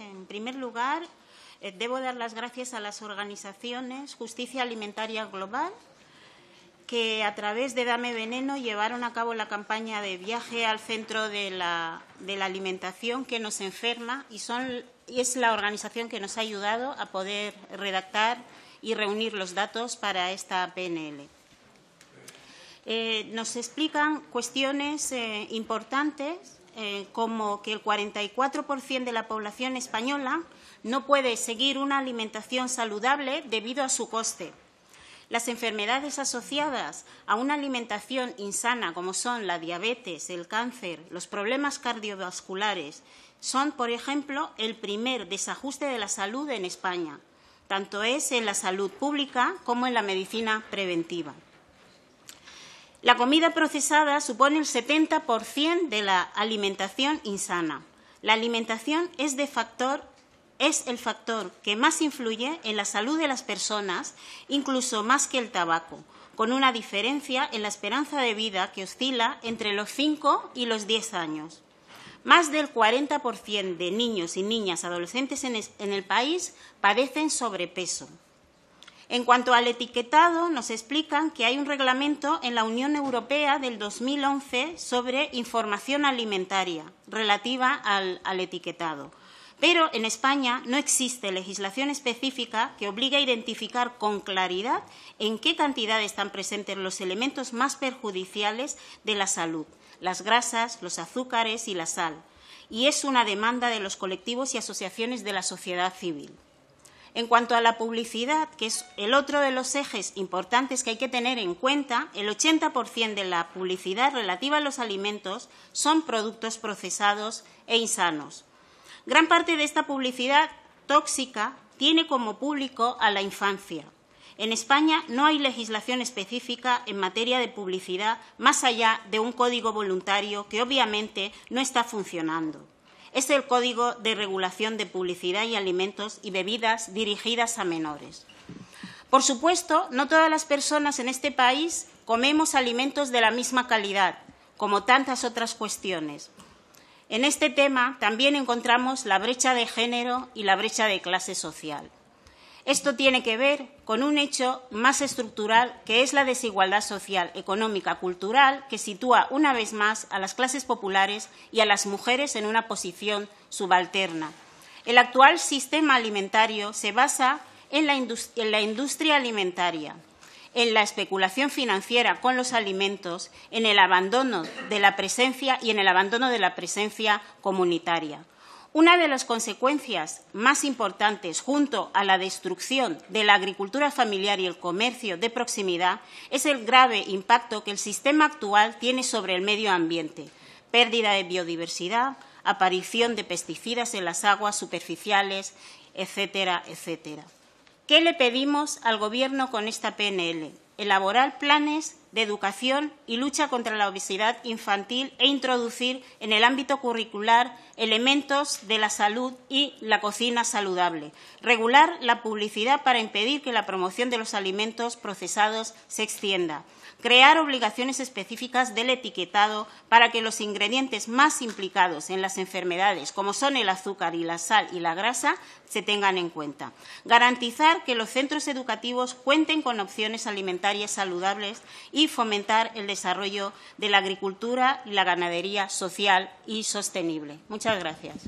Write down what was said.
En primer lugar, eh, debo dar las gracias a las organizaciones Justicia Alimentaria Global, que a través de Dame Veneno llevaron a cabo la campaña de viaje al centro de la, alimentación que nos enferma y, es la organización que nos ha ayudado a poder redactar y reunir los datos para esta PNL. Eh, nos explican cuestiones eh, importantes eh, como que el 44% de la población española no puede seguir una alimentación saludable debido a su coste. Las enfermedades asociadas a una alimentación insana, como son la diabetes, el cáncer, los problemas cardiovasculares, son, por ejemplo, el primer desajuste de la salud en España. Tanto es en la salud pública como en la medicina preventiva. La comida procesada supone el 70% de la alimentación insana. La alimentación es, el factor que más influye en la salud de las personas, incluso más que el tabaco, con una diferencia en la esperanza de vida que oscila entre los 5 y los 10 años. Más del 40% de niños y niñas adolescentes en el país padecen sobrepeso. En cuanto al etiquetado, nos explican que hay un reglamento en la Unión Europea del 2011 sobre información alimentaria relativa al, etiquetado. Pero en España no existe legislación específica que obligue a identificar con claridad en qué cantidad están presentes los elementos más perjudiciales de la salud, las grasas, los azúcares y la sal. Y es una demanda de los colectivos y asociaciones de la sociedad civil. En cuanto a la publicidad, que es el otro de los ejes importantes que hay que tener en cuenta, el 80% de la publicidad relativa a los alimentos son productos procesados e insanos. Gran parte de esta publicidad tóxica tiene como público a la infancia. En España no hay legislación específica en materia de publicidad más allá de un código voluntario que obviamente no está funcionando es el Código de Regulación de Publicidad y Alimentos y Bebidas dirigidas a menores. Por supuesto, no todas las personas en este país comemos alimentos de la misma calidad, como tantas otras cuestiones. En este tema también encontramos la brecha de género y la brecha de clase social. Esto tiene que ver con un hecho más estructural que es la desigualdad social, económica, cultural, que sitúa una vez más a las clases populares y a las mujeres en una posición subalterna. El actual sistema alimentario se basa en la, industria alimentaria, en la especulación financiera con los alimentos, en el abandono de la presencia y en el abandono de la presencia comunitaria. Una de las consecuencias más importantes, junto a la destrucción de la agricultura familiar y el comercio de proximidad, es el grave impacto que el sistema actual tiene sobre el medio ambiente, pérdida de biodiversidad, aparición de pesticidas en las aguas superficiales, etcétera, etcétera. ¿Qué le pedimos al Gobierno con esta PNL? Elaborar planes de educación y lucha contra la obesidad infantil e introducir en el ámbito curricular elementos de la salud y la cocina saludable. Regular la publicidad para impedir que la promoción de los alimentos procesados se extienda. Crear obligaciones específicas del etiquetado para que los ingredientes más implicados en las enfermedades, como son el azúcar y la sal y la grasa, se tengan en cuenta. Garantizar que los centros educativos cuenten con opciones alimentarias saludables y y fomentar el desarrollo de la agricultura y la ganadería social y sostenible. Muchas gracias.